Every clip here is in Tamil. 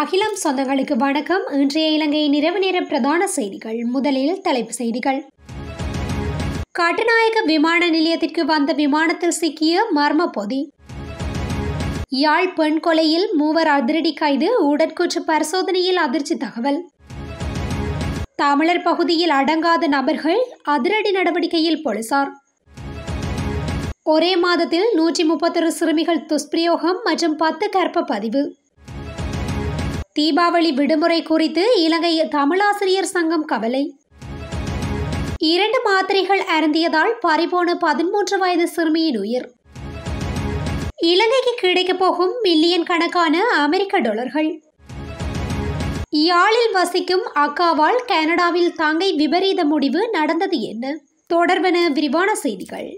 அகிலம் சொந்தங்களுக்கு வணக்கம் இன்றைய இலங்கை நிறைவு நேர பிரதான செய்திகள் முதலில் தலைப்பு செய்திகள் கட்டுநாயக விமான நிலையத்திற்கு வந்த விமானத்தில் சிக்கிய மர்ம பொதி யாழ் பெண் கொலையில் மூவர் அதிரடி கைது உடற்கூற்று பரிசோதனையில் அதிர்ச்சி தகவல் தமிழர் பகுதியில் அடங்காத நபர்கள் அதிரடி நடவடிக்கையில் போலீசார் ஒரே மாதத்தில் நூற்றி முப்பத்தொரு சிறுமிகள் துஷ்பிரயோகம் மற்றும் பத்து கற்ப பதிவு தீபாவளி விடுமுறை குறித்து இலங்கை தமிழாசிரியர் சங்கம் கவலை இரண்டு மாத்திரைகள் அருந்தியதால் பறிபோன பதிமூன்று வயது சிறுமியின் உயிர் இலங்கைக்கு கிடைக்கப் போகும் மில்லியன் கணக்கான அமெரிக்க டாலர்கள் யாழில் வசிக்கும் அக்காவால் கனடாவில் தங்கை விபரீத முடிவு நடந்தது என்ன தொடர்பென விரிவான செய்திகள்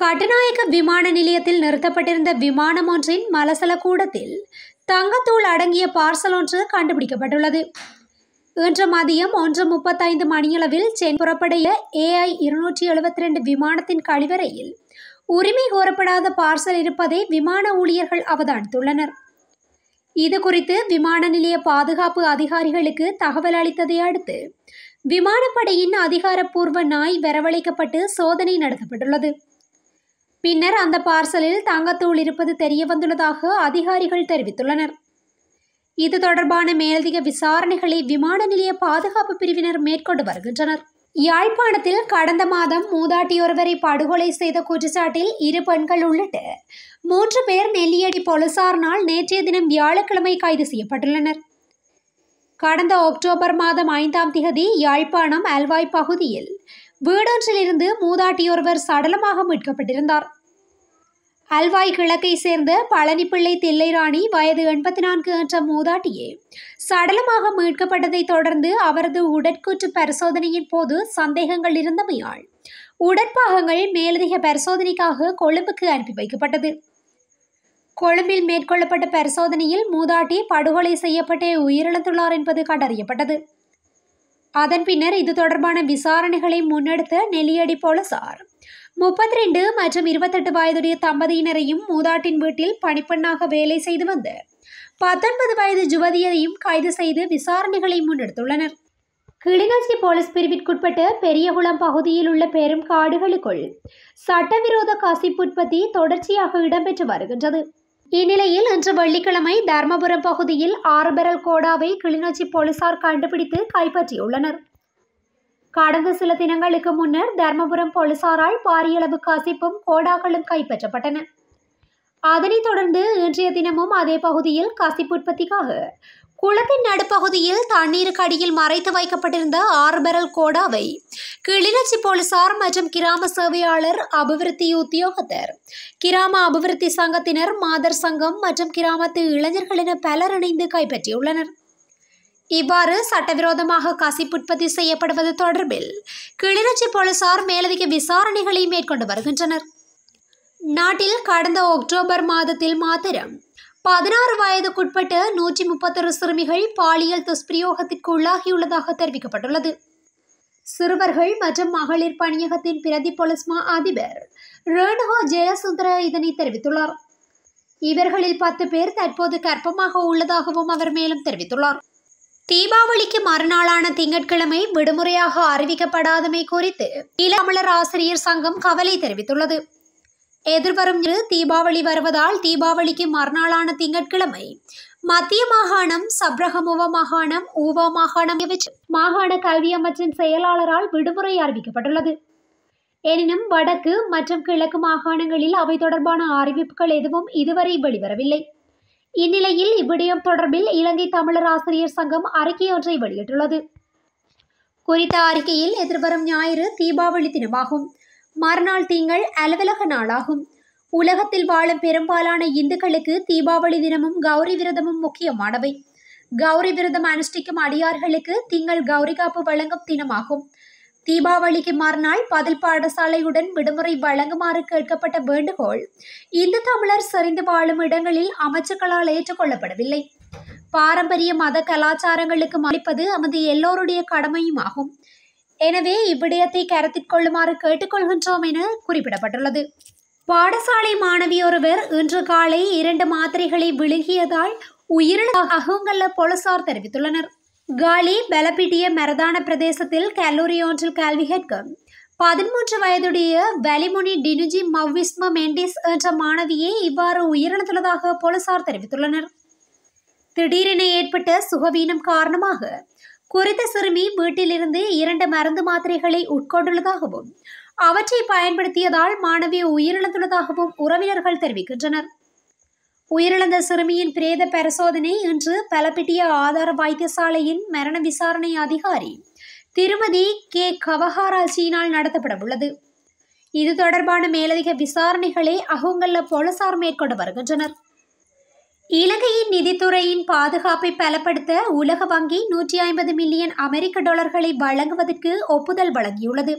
கட்டுநாயக்க விமான நிலையத்தில் நிறுத்தப்பட்டிருந்த விமானம் ஒன்றின் மலசல கூடத்தில் தங்கத்தூள் அடங்கிய பார்சல் ஒன்று கண்டுபிடிக்கப்பட்டுள்ளது இன்று மதியம் ஒன்று முப்பத்தைந்து மணியளவில் சென் புறப்படைய ஏஐ இருநூற்றி எழுபத்தி ரெண்டு விமானத்தின் கழிவறையில் உரிமை கோரப்படாத பார்சல் இருப்பதை விமான ஊழியர்கள் அவதானித்துள்ளனர் இது குறித்து விமான நிலைய பாதுகாப்பு அதிகாரிகளுக்கு தகவல் அளித்ததை அடுத்து விமானப்படையின் அதிகாரப்பூர்வ நாய் வரவழைக்கப்பட்டு சோதனை நடத்தப்பட்டுள்ளது பின்னர் அந்த பார்சலில் தங்கத்தூள் இருப்பது தெரிய வந்துள்ளதாக அதிகாரிகள் தெரிவித்துள்ளனர் இது தொடர்பான மேலதிக விசாரணைகளை விமான நிலைய பாதுகாப்பு பிரிவினர் மேற்கொண்டு வருகின்றனர் யாழ்ப்பாணத்தில் கடந்த மாதம் மூதாட்டியொருவரை படுகொலை செய்த குற்றச்சாட்டில் இரு பெண்கள் உள்ளிட்டு மூன்று பேர் நெல்லியடி போலீசாரினால் நேற்றைய தினம் வியாழக்கிழமை கைது செய்யப்பட்டுள்ளனர் கடந்த அக்டோபர் மாதம் ஐந்தாம் திகதி யாழ்ப்பாணம் அல்வாய் பகுதியில் வீடொன்றிலிருந்து மூதாட்டியொருவர் சடலமாக மீட்கப்பட்டிருந்தார் அல்வாய் கிழக்கை சேர்ந்த பழனிப்பிள்ளை தில்லைராணி வயது எண்பத்தி நான்கு என்ற மூதாட்டியே சடலமாக மீட்கப்பட்டதை தொடர்ந்து அவரது உடற்கூற்று பரிசோதனையின் போது சந்தேகங்கள் இருந்தமையால் உடற்பாகங்கள் மேலதிக பரிசோதனைக்காக கொழும்புக்கு அனுப்பி வைக்கப்பட்டது கொழும்பில் மேற்கொள்ளப்பட்ட பரிசோதனையில் மூதாட்டி படுகொலை செய்யப்பட்டே உயிரிழந்துள்ளார் என்பது கண்டறியப்பட்டது அதன் பின்னர் இது தொடர்பான விசாரணைகளை முன்னெடுத்த நெல்லியடி போலீசார் முப்பத்தி ரெண்டு மற்றும் இருபத்தெட்டு வயதுடைய தம்பதியினரையும் மூதாட்டின் வீட்டில் பணிப்பெண்ணாக வேலை செய்து வந்த பத்தொன்பது வயது ஜுவதியதையும் கைது செய்து விசாரணைகளை முன்னெடுத்துள்ளனர் கிளிநொச்சி போலீஸ் பிரிவிற்குட்பட்ட பெரியகுளம் பகுதியில் உள்ள பெரும் காடுகளுக்குள் சட்டவிரோத உற்பத்தி தொடர்ச்சியாக இடம்பெற்று வருகின்றது இந்நிலையில் இன்று வெள்ளிக்கிழமை தர்மபுரம் பகுதியில் ஆறுபரல் கோடாவை கிளிநொச்சி போலீசார் கண்டுபிடித்து கைப்பற்றியுள்ளனர் கடந்த சில தினங்களுக்கு முன்னர் தர்மபுரம் போலீசாரால் பாரியளவு கசிப்பும் கோடாக்களும் கைப்பற்றப்பட்டன அதனைத் தொடர்ந்து இன்றைய தினமும் அதே பகுதியில் கசிப்பு உற்பத்திக்காக குளத்தின் நடுப்பகுதியில் தண்ணீருக்கு அடியில் மறைத்து வைக்கப்பட்டிருந்த ஆறு கோடாவை கிளிநொச்சி போலீசார் மற்றும் கிராம சேவையாளர் அபிவிருத்தி உத்தியோகத்தர் கிராம அபிவிருத்தி சங்கத்தினர் மாதர் சங்கம் மற்றும் கிராமத்து இளைஞர்கள் என பலர் இணைந்து கைப்பற்றியுள்ளனர் இவ்வாறு சட்டவிரோதமாக கசிப்பு உற்பத்தி செய்யப்படுவது தொடர்பில் கிளிநொச்சி போலீசார் மேலதிக விசாரணைகளை மேற்கொண்டு வருகின்றனர் நாட்டில் கடந்த அக்டோபர் மாதத்தில் மாத்திரம் பதினாறு வயதுக்குட்பட்ட நூற்றி முப்பத்தொரு சிறுமிகள் பாலியல் துஷ்பிரயோகத்திற்கு உள்ளாகியுள்ளதாக தெரிவிக்கப்பட்டுள்ளது சிறுவர்கள் மற்றும் மகளிர் பணியகத்தின் பிரதி பொலிஸ்மா அதிபர் ரேணுகா ஜெயசுந்தர இதனை தெரிவித்துள்ளார் இவர்களில் பத்து பேர் தற்போது கர்ப்பமாக உள்ளதாகவும் அவர் மேலும் தெரிவித்துள்ளார் தீபாவளிக்கு மறுநாளான திங்கட்கிழமை விடுமுறையாக அறிவிக்கப்படாதமை குறித்து இளமலர் ஆசிரியர் சங்கம் கவலை தெரிவித்துள்ளது எதிர்வரும் தீபாவளி வருவதால் தீபாவளிக்கு மறுநாளான திங்கட்கிழமை மத்திய மாகாணம் சப்ரகமுவ மாகாணம் ஊவா மாகாணம் மாகாண கல்வி அமைச்சின் செயலாளரால் விடுமுறை அறிவிக்கப்பட்டுள்ளது எனினும் வடக்கு மற்றும் கிழக்கு மாகாணங்களில் அவை தொடர்பான அறிவிப்புகள் எதுவும் இதுவரை வெளிவரவில்லை இந்நிலையில் இவ்விடயம் தொடர்பில் இலங்கை தமிழர் ஆசிரியர் சங்கம் அறிக்கை ஒன்றை வெளியிட்டுள்ளது குறித்த அறிக்கையில் எதிர்வரும் ஞாயிறு தீபாவளி தினமாகும் மறுநாள் திங்கள் அலுவலக நாளாகும் உலகத்தில் வாழும் பெரும்பாலான இந்துக்களுக்கு தீபாவளி தினமும் கௌரி விரதமும் முக்கியமானவை கௌரி விரதம் அனுஷ்டிக்கும் அடியார்களுக்கு திங்கள் கௌரி காப்பு வழங்கும் தினமாகும் தீபாவளிக்கு மறுநாள் பதில் பாடசாலையுடன் விடுமுறை வழங்குமாறு கேட்கப்பட்ட வேண்டுகோள் இந்து தமிழர் சரிந்து வாழும் இடங்களில் அமைச்சர்களால் ஏற்றுக்கொள்ளப்படவில்லை பாரம்பரிய மத கலாச்சாரங்களுக்கு மதிப்பது நமது எல்லோருடைய கடமையும் ஆகும் எனவே இவ்விடயத்தை கருத்தில் கொள்ளுமாறு கேட்டுக்கொள்கின்றோம் என குறிப்பிடப்பட்டுள்ளது பாடசாலை மாணவி ஒருவர் இன்று காலை இரண்டு மாத்திரைகளை விழுகியதால் உயிரிழந்த அகுங்கல்ல போலீசார் தெரிவித்துள்ளனர் காலி பலப்பிட்டிய மரதான பிரதேசத்தில் கல்லூரி ஒன்றில் கல்வி கேட்கும் பதிமூன்று வயதுடைய வலிமுனி டினுஜி மவ்விஸ்ம மெண்டிஸ் என்ற மாணவியை இவ்வாறு உயிரிழந்துள்ளதாக போலீசார் தெரிவித்துள்ளனர் திடீரென ஏற்பட்ட சுகவீனம் காரணமாக குறித்த சிறுமி வீட்டிலிருந்து இரண்டு மருந்து மாத்திரைகளை உட்கொண்டுள்ளதாகவும் அவற்றை பயன்படுத்தியதால் மாணவி உயிரிழந்துள்ளதாகவும் உறவினர்கள் தெரிவிக்கின்றனர் உயிரிழந்த சிறுமியின் பிரேத பரிசோதனை இன்று பலப்பிட்டிய ஆதார வைத்தியசாலையின் மரண விசாரணை அதிகாரி திருமதி கே கவஹாராஜியினால் நடத்தப்படவுள்ளது இது தொடர்பான மேலதிக விசாரணைகளை அகுங்கல்ல போலீசார் மேற்கொண்டு வருகின்றனர் இலங்கையின் நிதித்துறையின் பாதுகாப்பை பலப்படுத்த உலக வங்கி நூற்றி ஐம்பது மில்லியன் அமெரிக்க டாலர்களை வழங்குவதற்கு ஒப்புதல் வழங்கியுள்ளது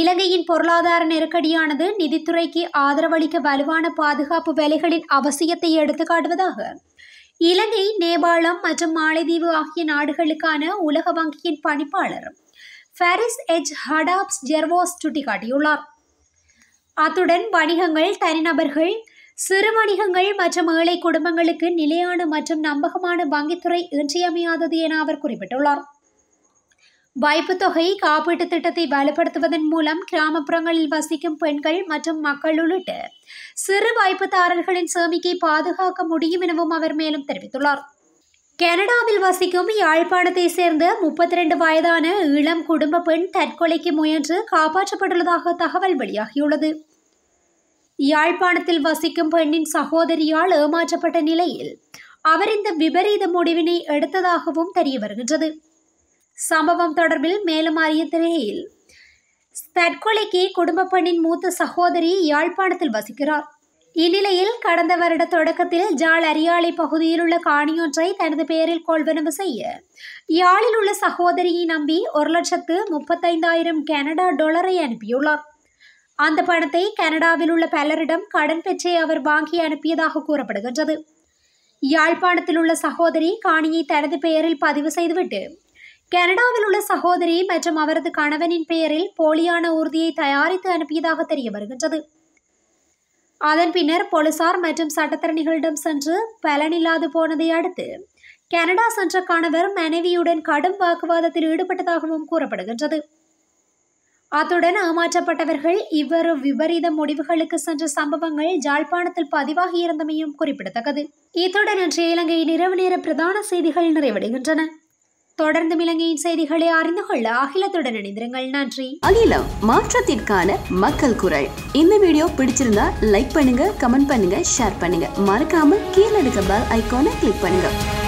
இலங்கையின் பொருளாதார நெருக்கடியானது நிதித்துறைக்கு ஆதரவளிக்க வலுவான பாதுகாப்பு வேலைகளின் அவசியத்தை எடுத்துக்காட்டுவதாக இலங்கை நேபாளம் மற்றும் மாலைதீவு ஆகிய நாடுகளுக்கான உலக வங்கியின் பணிப்பாளர் ஃபாரிஸ் எச் ஹடாப்ஸ் ஜெர்வாஸ் சுட்டிக்காட்டியுள்ளார் அத்துடன் வணிகங்கள் தனிநபர்கள் சிறு வணிகங்கள் மற்றும் ஏழை குடும்பங்களுக்கு நிலையான மற்றும் நம்பகமான வங்கித்துறை இன்றியமையாதது என அவர் குறிப்பிட்டுள்ளார் வாய்ப்பு தொகை காப்பீட்டு திட்டத்தை வலுப்படுத்துவதன் மூலம் கிராமப்புறங்களில் வசிக்கும் பெண்கள் மற்றும் மக்கள் உள்ளிட்ட சிறு வாய்ப்புதாரர்களின் சேமிக்கை பாதுகாக்க முடியும் எனவும் அவர் மேலும் தெரிவித்துள்ளார் கனடாவில் வசிக்கும் யாழ்ப்பாணத்தை சேர்ந்த முப்பத்தி ரெண்டு வயதான இளம் குடும்ப பெண் தற்கொலைக்கு முயன்று காப்பாற்றப்பட்டுள்ளதாக தகவல் வெளியாகியுள்ளது யாழ்ப்பாணத்தில் வசிக்கும் பெண்ணின் சகோதரியால் ஏமாற்றப்பட்ட நிலையில் அவர் இந்த விபரீத முடிவினை எடுத்ததாகவும் தெரிய வருகின்றது சம்பவம் தொடர்பில் மேலும் அறிய திரையில் தற்கொலைக்கு குடும்ப பெண்ணின் மூத்த சகோதரி யாழ்ப்பாணத்தில் வசிக்கிறார் இந்நிலையில் கடந்த வருட தொடக்கத்தில் ஜாழ் அரியாலை பகுதியில் உள்ள காணியொன்றை தனது பெயரில் கொள்வனவு செய்ய யாழில் உள்ள சகோதரியை நம்பி ஒரு லட்சத்து முப்பத்தைந்தாயிரம் கனடா டாலரை அனுப்பியுள்ளார் அந்த பணத்தை கனடாவில் உள்ள பலரிடம் கடன் பெற்றே அவர் வாங்கி அனுப்பியதாக கூறப்படுகின்றது யாழ்ப்பாணத்தில் உள்ள சகோதரி காணியை தனது பெயரில் பதிவு செய்துவிட்டு கனடாவில் உள்ள சகோதரி மற்றும் அவரது கணவனின் பெயரில் போலியான ஊர்தியை தயாரித்து அனுப்பியதாக தெரிய வருகின்றது அதன் பின்னர் போலீசார் மற்றும் சட்டத்தரணிகளிடம் சென்று பலனில்லாது போனதை அடுத்து கனடா சென்ற கணவர் மனைவியுடன் கடும் வாக்குவாதத்தில் ஈடுபட்டதாகவும் கூறப்படுகின்றது அத்துடன் ஏமாற்றப்பட்டவர்கள் இவ்வரும் விபரீத முடிவுகளுக்கு சென்ற சம்பவங்கள் ஜாழ்ப்பாணத்தில் இருந்தமையும் குறிப்பிடத்தக்கது இத்துடன் இன்றைய இலங்கையின் இரவு நேர பிரதான செய்திகள் நிறைவடைகின்றன தொடர்ந்து இலங்கையின் செய்திகளை அறிந்து கொள்ள அகிலத்துடன் இணைந்திருங்கள் நன்றி அகிலம் மாற்றத்திற்கான மக்கள் குரல் இந்த வீடியோ பிடிச்சிருந்தா லைக் பண்ணுங்க கமெண்ட் பண்ணுங்க ஷேர் பண்ணுங்க மறக்காம கீழே இருக்க பெல் ஐக்கானை கிளிக் பண்ணுங்க